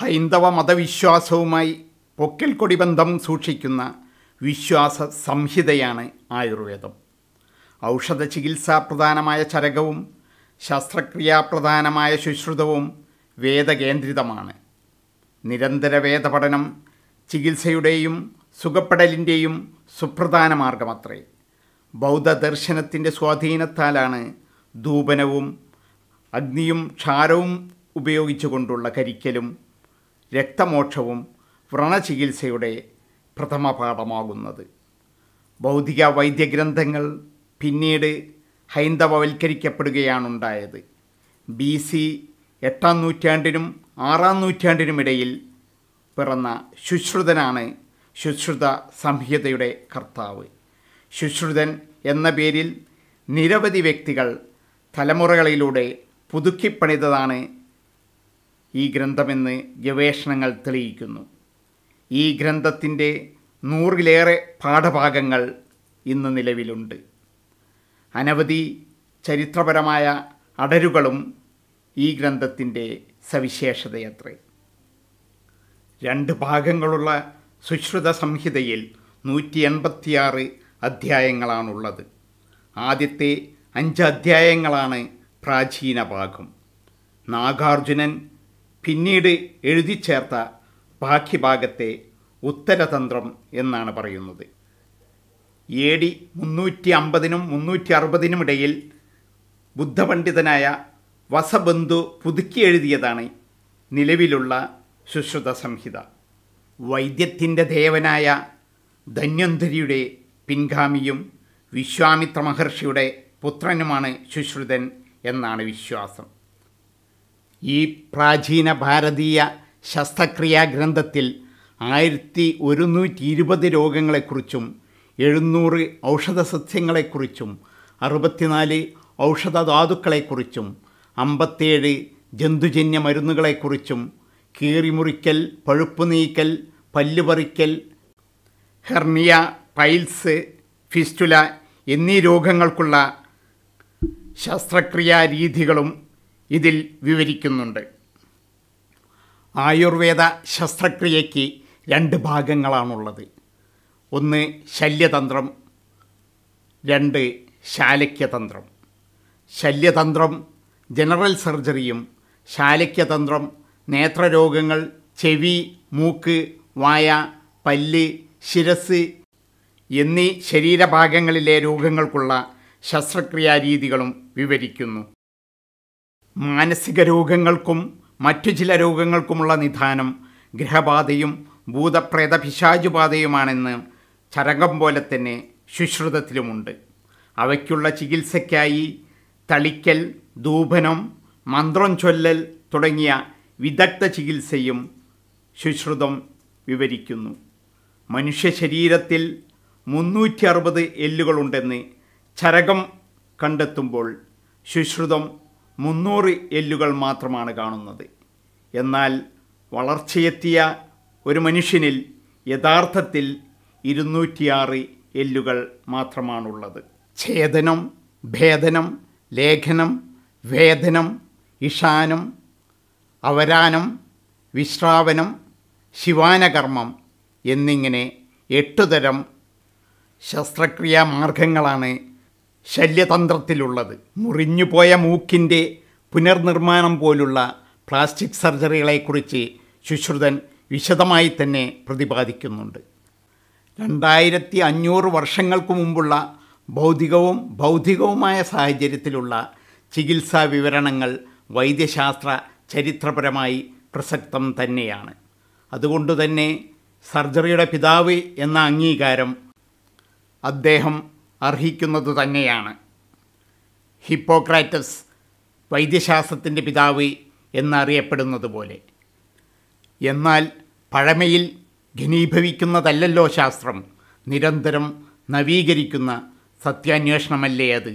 ഹൈന്ദവ മതവിശ്വാസവുമായി പൊക്കിൽക്കൊടി ബന്ധം സൂക്ഷിക്കുന്ന വിശ്വാസ സംഹിതയാണ് ആയുർവേദം ഔഷധ ചികിത്സാ പ്രധാനമായ ചരകവും ശസ്ത്രക്രിയാ പ്രധാനമായ ശുശ്രുതവും വേദകേന്ദ്രിതമാണ് നിരന്തര വേദപഠനം ചികിത്സയുടെയും സുഖപ്പെടലിൻ്റെയും സുപ്രധാന മാർഗമത്രേ ബൗദ്ധദർശനത്തിൻ്റെ സ്വാധീനത്താലാണ് ധൂപനവും അഗ്നിയും ക്ഷാരവും ഉപയോഗിച്ചുകൊണ്ടുള്ള കരിക്കലും രക്തമോക്ഷവും വ്രണചികിത്സയുടെ പ്രഥമ പാഠമാകുന്നത് ഭൗതിക വൈദ്യഗ്രന്ഥങ്ങൾ പിന്നീട് ഹൈന്ദവവൽക്കരിക്കപ്പെടുകയാണുണ്ടായത് ബി സി എട്ടാം നൂറ്റാണ്ടിനും ആറാം നൂറ്റാണ്ടിനുമിടയിൽ പിറന്ന ശുശ്രുതനാണ് ശുശ്രുത സംഹിതയുടെ കർത്താവ് ശുശ്രുതൻ എന്ന പേരിൽ നിരവധി വ്യക്തികൾ തലമുറകളിലൂടെ പുതുക്കിപ്പണിതാണ് ഈ ഗ്രന്ഥമെന്ന് ഗവേഷണങ്ങൾ തെളിയിക്കുന്നു ഈ ഗ്രന്ഥത്തിൻ്റെ നൂറിലേറെ പാഠഭാഗങ്ങൾ ഇന്ന് നിലവിലുണ്ട് അനവധി ചരിത്രപരമായ അടരുകളും ഈ ഗ്രന്ഥത്തിൻ്റെ സവിശേഷതയത്രേ രണ്ട് ഭാഗങ്ങളുള്ള സുശ്രുത സംഹിതയിൽ നൂറ്റി എൺപത്തിയാറ് അധ്യായങ്ങളാണുള്ളത് ആദ്യത്തെ അഞ്ച് അധ്യായങ്ങളാണ് പ്രാചീന ഭാഗം നാഗാർജുനൻ പിന്നീട് എഴുതി ചേർത്ത ബാഹ്യഭാഗത്തെ ഭാഗത്തെ ഉത്തരതന്ത്രം എന്നാണ് പറയുന്നത് എ ഡി മുന്നൂറ്റി അമ്പതിനും മുന്നൂറ്റി അറുപതിനുമിടയിൽ ബുദ്ധപണ്ഡിതനായ വസബന്ധു പുതുക്കി എഴുതിയതാണ് നിലവിലുള്ള ശുശ്രുത സംഹിത വൈദ്യത്തിൻ്റെ ദേവനായ ധന്വന്തരിയുടെ പിൻഗാമിയും വിശ്വാമിത്ര മഹർഷിയുടെ പുത്രനുമാണ് ശുശ്രുതൻ എന്നാണ് വിശ്വാസം ഈ പ്രാചീന ഭാരതീയ ശസ്ത്രക്രിയാ ഗ്രന്ഥത്തിൽ ആയിരത്തി ഒരുന്നൂറ്റി ഇരുപത് രോഗങ്ങളെക്കുറിച്ചും എഴുന്നൂറ് ഔഷധ സസ്യങ്ങളെക്കുറിച്ചും അറുപത്തിനാല് ഔഷധധാതുക്കളെക്കുറിച്ചും അമ്പത്തേഴ് ജന്തുജന്യ മരുന്നുകളെക്കുറിച്ചും കീറിമുറിക്കൽ പഴുപ്പ് നീക്കൽ പല്ലുപറിക്കൽ ഹെർണിയ പൈൽസ് ഫിസ്റ്റുല എന്നീ രോഗങ്ങൾക്കുള്ള ശസ്ത്രക്രിയാ രീതികളും ഇതിൽ വിവരിക്കുന്നുണ്ട് ആയുർവേദ ശസ്ത്രക്രിയയ്ക്ക് രണ്ട് ഭാഗങ്ങളാണുള്ളത് ഒന്ന് ശല്യതന്ത്രം രണ്ട് ശാലക്യതന്ത്രം ശല്യതന്ത്രം ജനറൽ സർജറിയും ശാലക്യതന്ത്രം നേത്രരോഗങ്ങൾ ചെവി മൂക്ക് വായ പല്ല് ശിരസ് എന്നീ ശരീരഭാഗങ്ങളിലെ രോഗങ്ങൾക്കുള്ള ശസ്ത്രക്രിയാരീതികളും വിവരിക്കുന്നു മാനസിക രോഗങ്ങൾക്കും മറ്റു ചില രോഗങ്ങൾക്കുമുള്ള നിധാനം ഗ്രഹബാധയും ഭൂതപ്രേത പിശാചുബാധയുമാണെന്ന് ചരകം പോലെ തന്നെ ശുശ്രുതത്തിലുമുണ്ട് അവയ്ക്കുള്ള ചികിത്സയ്ക്കായി തളിക്കൽ ധൂപനം മന്ത്രം ചൊല്ലൽ തുടങ്ങിയ വിദഗ്ധ ചികിത്സയും ശുശ്രുതം വിവരിക്കുന്നു മനുഷ്യ ശരീരത്തിൽ മുന്നൂറ്റി അറുപത് എല്ലുകളുണ്ടെന്ന് ചരകം കണ്ടെത്തുമ്പോൾ ശുശ്രുതം മുന്നൂറ് എല്ലുകൾ മാത്രമാണ് കാണുന്നത് എന്നാൽ വളർച്ചയെത്തിയ ഒരു മനുഷ്യനിൽ യഥാർത്ഥത്തിൽ ഇരുന്നൂറ്റിയാറ് എല്ലുകൾ മാത്രമാണുള്ളത് ഛേദനം ഭേദനം ലേഖനം വേദനം ഇഷാനം അവരാനം വിശ്രാവനം ശിവാനകർമ്മം എന്നിങ്ങനെ എട്ടുതരം ശസ്ത്രക്രിയാ മാർഗങ്ങളാണ് ശല്യതന്ത്രത്തിലുള്ളത് മുറിഞ്ഞുപോയ മൂക്കിൻ്റെ പുനർനിർമ്മാണം പോലുള്ള പ്ലാസ്റ്റിക് സർജറികളെക്കുറിച്ച് ശുശ്രുതൻ വിശദമായി തന്നെ പ്രതിപാദിക്കുന്നുണ്ട് രണ്ടായിരത്തി അഞ്ഞൂറ് വർഷങ്ങൾക്ക് മുമ്പുള്ള ഭൗതികവും ഭൗതികവുമായ സാഹചര്യത്തിലുള്ള ചികിത്സാ വിവരണങ്ങൾ വൈദ്യശാസ്ത്ര ചരിത്രപരമായി പ്രസക്തം തന്നെയാണ് അതുകൊണ്ടുതന്നെ സർജറിയുടെ പിതാവ് എന്ന അംഗീകാരം അദ്ദേഹം അർഹിക്കുന്നത് തന്നെയാണ് ഹിപ്പോക്രാറ്റസ് വൈദ്യശാസ്ത്രത്തിൻ്റെ പിതാവ് എന്നറിയപ്പെടുന്നത് പോലെ എന്നാൽ പഴമയിൽ ഘനീഭവിക്കുന്നതല്ലല്ലോ ശാസ്ത്രം നിരന്തരം നവീകരിക്കുന്ന സത്യാന്വേഷണമല്ലേ അത്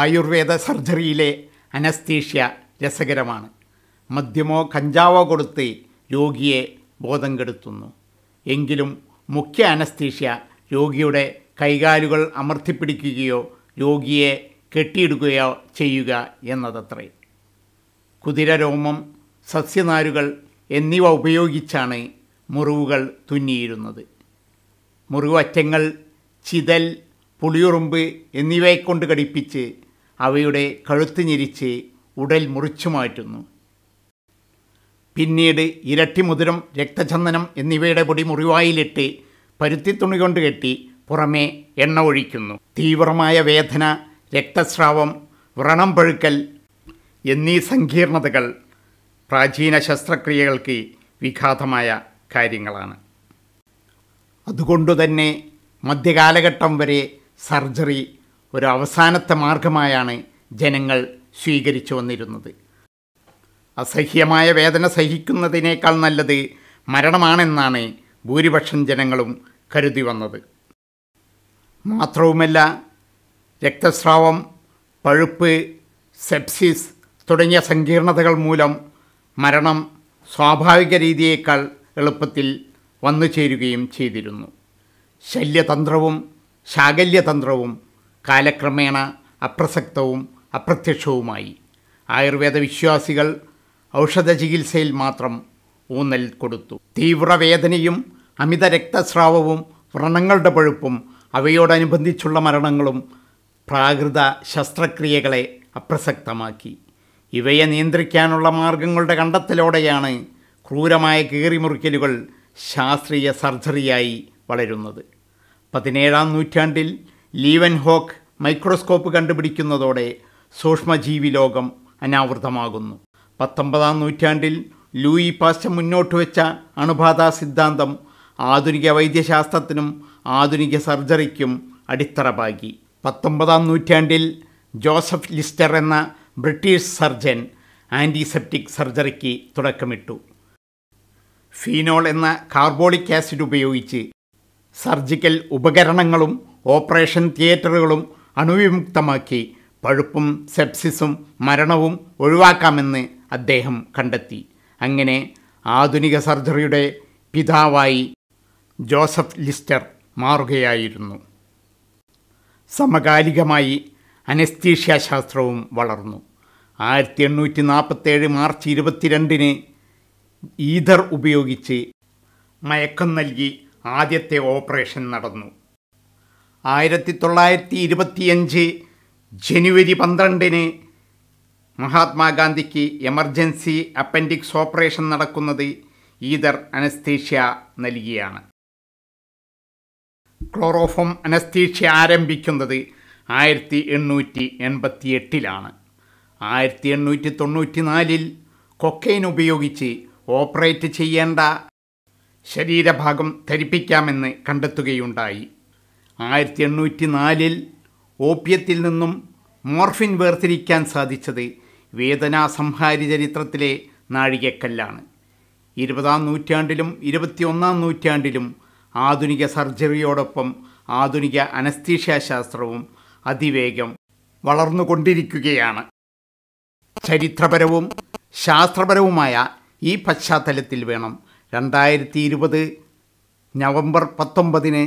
ആയുർവേദ സർജറിയിലെ അനസ്തീഷ്യ രസകരമാണ് മദ്യമോ കഞ്ചാവോ കൊടുത്ത് രോഗിയെ ബോധം കെടുത്തുന്നു എങ്കിലും മുഖ്യ അനസ്തീഷ്യ രോഗിയുടെ കൈകാലുകൾ അമർത്തിപ്പിടിക്കുകയോ രോഗിയെ കെട്ടിയിടുകയോ ചെയ്യുക എന്നതത്രേ കുതിരരോമം സസ്യനാരുകൾ എന്നിവ ഉപയോഗിച്ചാണ് മുറിവുകൾ തുന്നിയിരുന്നത് മുറിവറ്റങ്ങൾ ചിതൽ പുളിയുറുമ്പ് എന്നിവയെക്കൊണ്ട് ഘടിപ്പിച്ച് അവയുടെ കഴുത്ത് ഞെരിച്ച് ഉടൽ മുറിച്ചു മാറ്റുന്നു പിന്നീട് ഇരട്ടി മുതിരം രക്തചന്ദനം എന്നിവയുടെ പൊടി മുറിവായിലിട്ട് തുണി കൊണ്ട് കെട്ടി പുറമേ എണ്ണ ഒഴിക്കുന്നു തീവ്രമായ വേദന രക്തസ്രാവം വ്രണം പഴുക്കൽ എന്നീ സങ്കീർണതകൾ പ്രാചീന ശസ്ത്രക്രിയകൾക്ക് വിഘാതമായ കാര്യങ്ങളാണ് അതുകൊണ്ടുതന്നെ മധ്യകാലഘട്ടം വരെ സർജറി ഒരു അവസാനത്തെ മാർഗമായാണ് ജനങ്ങൾ സ്വീകരിച്ചു വന്നിരുന്നത് അസഹ്യമായ വേദന സഹിക്കുന്നതിനേക്കാൾ നല്ലത് മരണമാണെന്നാണ് ഭൂരിപക്ഷം ജനങ്ങളും കരുതി വന്നത് മാത്രവുമല്ല രക്തസ്രാവം പഴുപ്പ് സെപ്സിസ് തുടങ്ങിയ സങ്കീർണതകൾ മൂലം മരണം സ്വാഭാവിക രീതിയേക്കാൾ എളുപ്പത്തിൽ വന്നു ചേരുകയും ചെയ്തിരുന്നു ശല്യതന്ത്രവും ശാകല്യതന്ത്രവും കാലക്രമേണ അപ്രസക്തവും അപ്രത്യക്ഷവുമായി ആയുർവേദ വിശ്വാസികൾ ഔഷധ ചികിത്സയിൽ മാത്രം ഊന്നൽ കൊടുത്തു തീവ്രവേദനയും അമിത രക്തസ്രാവവും വ്രണങ്ങളുടെ പഴുപ്പും അവയോടനുബന്ധിച്ചുള്ള മരണങ്ങളും പ്രാകൃത ശസ്ത്രക്രിയകളെ അപ്രസക്തമാക്കി ഇവയെ നിയന്ത്രിക്കാനുള്ള മാർഗങ്ങളുടെ കണ്ടെത്തലോടെയാണ് ക്രൂരമായ കീറിമുറിക്കലുകൾ ശാസ്ത്രീയ സർജറിയായി വളരുന്നത് പതിനേഴാം നൂറ്റാണ്ടിൽ ലീവൻ ഹോക്ക് മൈക്രോസ്കോപ്പ് കണ്ടുപിടിക്കുന്നതോടെ സൂക്ഷ്മജീവി ലോകം അനാവൃതമാകുന്നു പത്തൊമ്പതാം നൂറ്റാണ്ടിൽ ലൂയി പാസ്റ്റ മുന്നോട്ട് വെച്ച അണുബാധ സിദ്ധാന്തം ആധുനിക വൈദ്യശാസ്ത്രത്തിനും ആധുനിക സർജറിക്കും അടിത്തറ പാകി പത്തൊമ്പതാം നൂറ്റാണ്ടിൽ ജോസഫ് ലിസ്റ്റർ എന്ന ബ്രിട്ടീഷ് സർജൻ ആൻറ്റിസെപ്റ്റിക് സർജറിക്ക് തുടക്കമിട്ടു ഫീനോൾ എന്ന കാർബോളിക് ആസിഡ് ഉപയോഗിച്ച് സർജിക്കൽ ഉപകരണങ്ങളും ഓപ്പറേഷൻ തിയേറ്ററുകളും അണുവിമുക്തമാക്കി പഴുപ്പും സെപ്സിസും മരണവും ഒഴിവാക്കാമെന്ന് അദ്ദേഹം കണ്ടെത്തി അങ്ങനെ ആധുനിക സർജറിയുടെ പിതാവായി ജോസഫ് ലിസ്റ്റർ മാറുകയായിരുന്നു സമകാലികമായി അനസ്തീഷ്യ ശാസ്ത്രവും വളർന്നു ആയിരത്തി എണ്ണൂറ്റി നാൽപ്പത്തേഴ് മാർച്ച് ഇരുപത്തിരണ്ടിന് ഈതർ ഉപയോഗിച്ച് മയക്കം നൽകി ആദ്യത്തെ ഓപ്പറേഷൻ നടന്നു ആയിരത്തി തൊള്ളായിരത്തി ഇരുപത്തിയഞ്ച് ജനുവരി പന്ത്രണ്ടിന് മഹാത്മാഗാന്ധിക്ക് എമർജൻസി അപ്പൻഡിക്സ് ഓപ്പറേഷൻ നടക്കുന്നത് ഈതർ അനസ്തീഷ്യ നൽകിയാണ് ക്ലോറോഫോം അനസ്തീഷ്യ ആരംഭിക്കുന്നത് ആയിരത്തി എണ്ണൂറ്റി എൺപത്തി എട്ടിലാണ് ആയിരത്തി എണ്ണൂറ്റി തൊണ്ണൂറ്റി നാലിൽ കൊക്കൈൻ ഉപയോഗിച്ച് ഓപ്പറേറ്റ് ചെയ്യേണ്ട ശരീരഭാഗം ധരിപ്പിക്കാമെന്ന് കണ്ടെത്തുകയുണ്ടായി ആയിരത്തി എണ്ണൂറ്റി നാലിൽ ഓപ്യത്തിൽ നിന്നും മോർഫിൻ വേർതിരിക്കാൻ സാധിച്ചത് സംഹാരി ചരിത്രത്തിലെ നാഴികക്കല്ലാണ് ഇരുപതാം നൂറ്റാണ്ടിലും ഇരുപത്തിയൊന്നാം നൂറ്റാണ്ടിലും ആധുനിക സർജറിയോടൊപ്പം ആധുനിക അനസ്തീഷ്യ ശാസ്ത്രവും അതിവേഗം വളർന്നുകൊണ്ടിരിക്കുകയാണ് ചരിത്രപരവും ശാസ്ത്രപരവുമായ ഈ പശ്ചാത്തലത്തിൽ വേണം രണ്ടായിരത്തി ഇരുപത് നവംബർ പത്തൊമ്പതിന്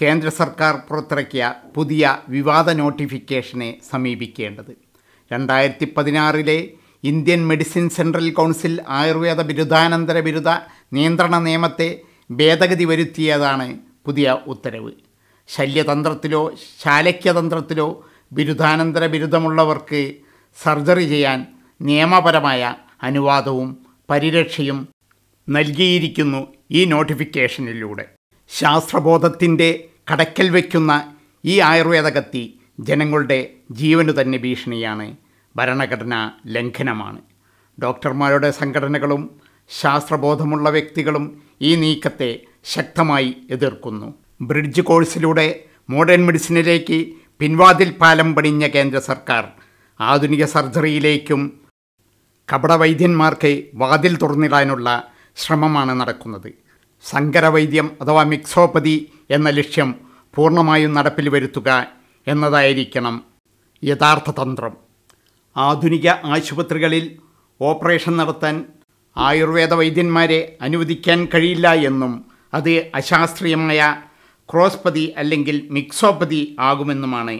കേന്ദ്ര സർക്കാർ പുറത്തിറക്കിയ പുതിയ വിവാദ നോട്ടിഫിക്കേഷനെ സമീപിക്കേണ്ടത് രണ്ടായിരത്തി പതിനാറിലെ Indian medicine central council Ayurveda ബിരുദാനന്തര ബിരുദ നിയന്ത്രണ നിയമത്തെ ഭേദഗതി വരുത്തിയതാണ് പുതിയ ഉത്തരവ് ശല്യതന്ത്രത്തിലോ ശാലക്യതന്ത്രത്തിലോ ബിരുദാനന്തര ബിരുദമുള്ളവർക്ക് സർജറി ചെയ്യാൻ നിയമപരമായ അനുവാദവും പരിരക്ഷയും നൽകിയിരിക്കുന്നു ഈ നോട്ടിഫിക്കേഷനിലൂടെ ശാസ്ത്രബോധത്തിൻ്റെ കടക്കൽ വയ്ക്കുന്ന ഈ ആയുർവേദ കത്തി ജനങ്ങളുടെ ജീവനു തന്നെ ഭീഷണിയാണ് ഭരണഘടനാ ലംഘനമാണ് ഡോക്ടർമാരുടെ സംഘടനകളും ശാസ്ത്രബോധമുള്ള വ്യക്തികളും ഈ നീക്കത്തെ ശക്തമായി എതിർക്കുന്നു ബ്രിഡ്ജ് കോഴ്സിലൂടെ മോഡേൺ മെഡിസിനിലേക്ക് പിൻവാതിൽ പാലം പണിഞ്ഞ കേന്ദ്ര സർക്കാർ ആധുനിക സർജറിയിലേക്കും കപടവൈദ്യന്മാർക്ക് വാതിൽ തുറന്നിടാനുള്ള ശ്രമമാണ് നടക്കുന്നത് സങ്കരവൈദ്യം അഥവാ മിക്സോപ്പതി എന്ന ലക്ഷ്യം പൂർണ്ണമായും നടപ്പിൽ വരുത്തുക എന്നതായിരിക്കണം യഥാർത്ഥ തന്ത്രം ആധുനിക ആശുപത്രികളിൽ ഓപ്പറേഷൻ നടത്താൻ ആയുർവേദ വൈദ്യന്മാരെ അനുവദിക്കാൻ കഴിയില്ല എന്നും അത് അശാസ്ത്രീയമായ ക്രോസ്പതി അല്ലെങ്കിൽ മിക്സോപ്പതി ആകുമെന്നുമാണ്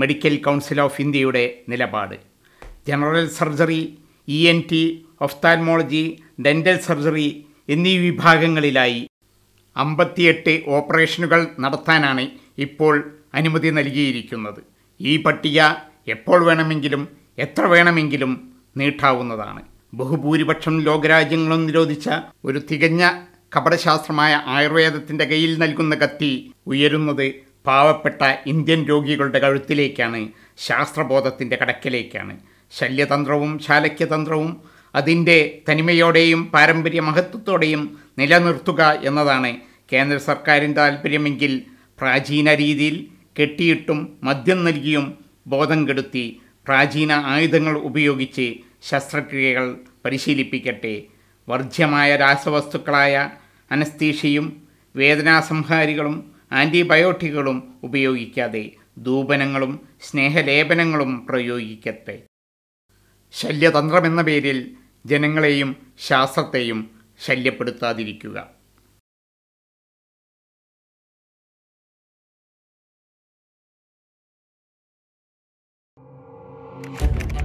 മെഡിക്കൽ കൗൺസിൽ ഓഫ് ഇന്ത്യയുടെ നിലപാട് general surgery E N T ophthalmology dental surgery എന്നീ വിഭാഗങ്ങളിലായി അമ്പത്തിയെട്ട് ഓപ്പറേഷനുകൾ നടത്താനാണ് ഇപ്പോൾ അനുമതി നൽകിയിരിക്കുന്നത് ഈ പട്ടിക എപ്പോൾ വേണമെങ്കിലും എത്ര വേണമെങ്കിലും നീട്ടാവുന്നതാണ് ബഹുഭൂരിപക്ഷം ലോകരാജ്യങ്ങളും നിരോധിച്ച ഒരു തികഞ്ഞ കപടശാസ്ത്രമായ ആയുർവേദത്തിൻ്റെ കയ്യിൽ നൽകുന്ന കത്തി ഉയരുന്നത് പാവപ്പെട്ട ഇന്ത്യൻ രോഗികളുടെ കഴുത്തിലേക്കാണ് ശാസ്ത്രബോധത്തിൻ്റെ കടക്കിലേക്കാണ് ശല്യതന്ത്രവും ശാലക്യതന്ത്രവും അതിൻ്റെ തനിമയോടെയും പാരമ്പര്യ മഹത്വത്തോടെയും നിലനിർത്തുക എന്നതാണ് കേന്ദ്ര സർക്കാരിൻ്റെ താല്പര്യമെങ്കിൽ പ്രാചീന രീതിയിൽ കെട്ടിയിട്ടും മദ്യം നൽകിയും ബോധം കെടുത്തി പ്രാചീന ആയുധങ്ങൾ ഉപയോഗിച്ച് ശസ്ത്രക്രിയകൾ പരിശീലിപ്പിക്കട്ടെ വർജ്യമായ രാസവസ്തുക്കളായ അനസ്തീഷയും വേദനാസംഹാരികളും ആൻറ്റിബയോട്ടിക്കുകളും ഉപയോഗിക്കാതെ ധൂപനങ്ങളും സ്നേഹലേപനങ്ങളും പ്രയോഗിക്കട്ടെ ശല്യതന്ത്രമെന്ന പേരിൽ ജനങ്ങളെയും ശാസ്ത്രത്തെയും ശല്യപ്പെടുത്താതിരിക്കുക Thank you.